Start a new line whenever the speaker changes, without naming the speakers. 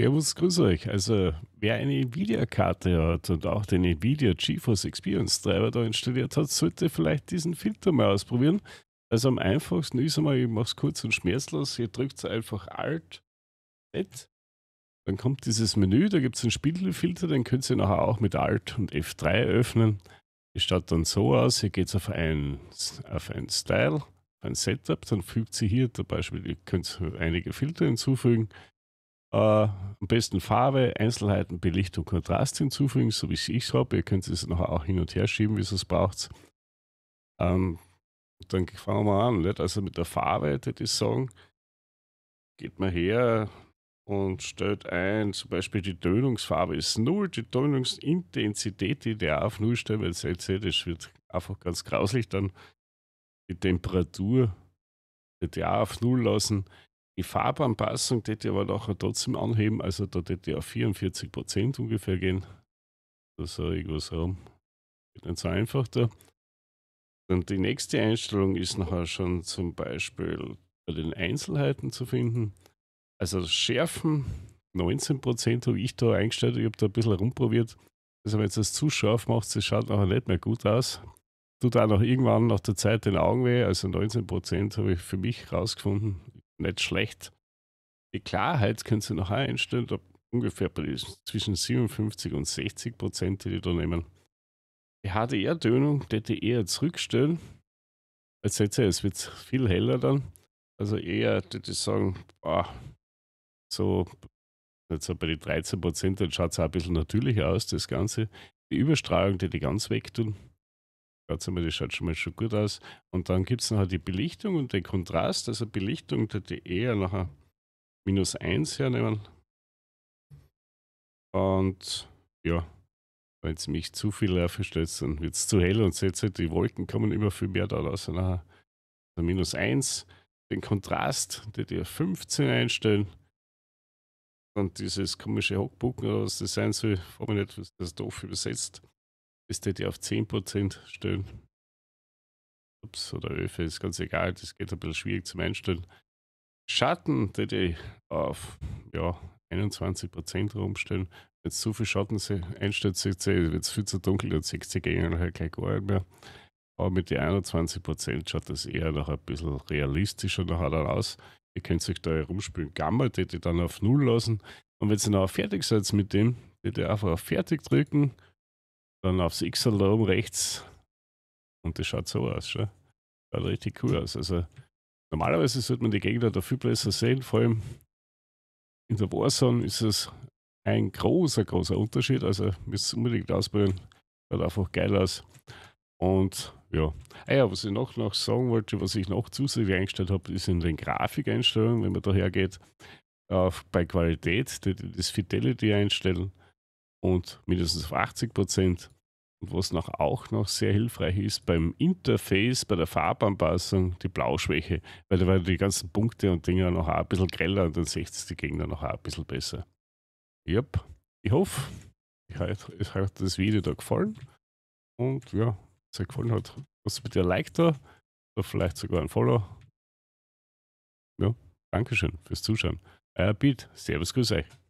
Servus, grüße euch. Also, wer eine Nvidia-Karte hat und auch den Nvidia GeForce Experience Driver da installiert hat, sollte vielleicht diesen Filter mal ausprobieren. Also, am einfachsten ist einmal, ich mache es kurz und schmerzlos, ihr drückt einfach Alt, Z, dann kommt dieses Menü, da gibt es einen Spiegelfilter, den könnt ihr nachher auch mit Alt und F3 öffnen. Es schaut dann so aus, ihr geht auf ein, auf ein Style, auf ein Setup, dann fügt sie hier, zum Beispiel, ihr könnt einige Filter hinzufügen. Äh, am besten Farbe, Einzelheiten, Belichtung, Kontrast hinzufügen, so wie ich es habe. Ihr könnt es nachher auch hin und her schieben, wie es braucht. Ähm, dann fangen wir an. Nicht? Also mit der Farbe, würde ich sagen, geht man her und stellt ein, zum Beispiel die Tönungsfarbe ist 0, die Tönungsintensität, die der auf 0 stellt, weil seht das wird einfach ganz grauslich. Dann die Temperatur, die auf 0 lassen. Die Farbanpassung hätte ich aber nachher trotzdem anheben, also da hätte ich auf 44 Prozent ungefähr gehen. Das soll irgendwas haben. Geht nicht so einfach da. Dann die nächste Einstellung ist nachher schon zum Beispiel bei den Einzelheiten zu finden. Also das Schärfen, 19% habe ich da eingestellt. Ich habe da ein bisschen rumprobiert. Also wenn du das zu scharf macht, das schaut nachher nicht mehr gut aus. Tut auch noch irgendwann nach der Zeit den Augen weh. Also 19% habe ich für mich rausgefunden nicht schlecht. Die Klarheit können Sie noch einstellen, ungefähr bei zwischen 57 und 60 Prozent, die die da nehmen. Die HDR-Tönung, die die eher zurückstellen. Als hätte es wird viel heller dann. Also eher, würde ich sagen, boah, so, jetzt bei den 13 Prozent, dann schaut es auch ein bisschen natürlicher aus, das Ganze. Die Überstrahlung, die die ganz wegtun schaut sei Dank, das schaut schon mal schon gut aus. Und dann gibt es noch die Belichtung und den Kontrast. Also Belichtung tut ich eher nachher minus 1 hernehmen. Und ja, wenn es mich zu viel aufgestellt dann wird es zu hell und seht halt, die Wolken kommen immer viel mehr da raus. Nachher also minus 1, den Kontrast, den ihr 15 einstellen. Und dieses komische Hockbucken oder was das sein soll, ich frage mich nicht, was das doof übersetzt müsste die auf 10% stellen. Ups, oder Öfe, ist ganz egal, das geht ein bisschen schwierig zum Einstellen. Schatten, die die auf ja, 21% rumstellen. Wenn es zu viel Schatten einstellt, wird es viel zu dunkel dann sieht sie gegen nachher gleich gar nicht mehr. Aber mit den 21% schaut das eher noch ein bisschen realistischer nachher dann aus. Ihr könnt euch da herumspielen. Gamma, die, die dann auf Null lassen. Und wenn sie noch fertig seid mit dem, die, die einfach auf Fertig drücken dann aufs XL da oben rechts und das schaut so aus. Schon. Schaut richtig cool aus. Also normalerweise sollte man die Gegner da viel besser sehen, vor allem in der Warzone ist es ein großer, großer Unterschied. Also müsst ihr unbedingt ausprobieren. Schaut einfach geil aus. Und ja. Ah ja, was ich noch, noch sagen wollte, was ich noch zusätzlich eingestellt habe, ist in den Grafikeinstellungen, wenn man da hergeht, auf, bei Qualität das Fidelity einstellen und mindestens auf 80 Prozent. Und was noch auch noch sehr hilfreich ist, beim Interface, bei der Farbanpassung, die Blauschwäche. Weil da werden die ganzen Punkte und Dinge noch ein bisschen greller und dann seht ihr die Gegner noch ein bisschen besser. Yep. Ich hoffe, euch hat das Video da gefallen. Und ja, wenn es euch gefallen hat, lasst bitte ein Like da oder vielleicht sogar ein Follow. Ja, Dankeschön fürs Zuschauen. Euer Beat. Servus, grüß euch.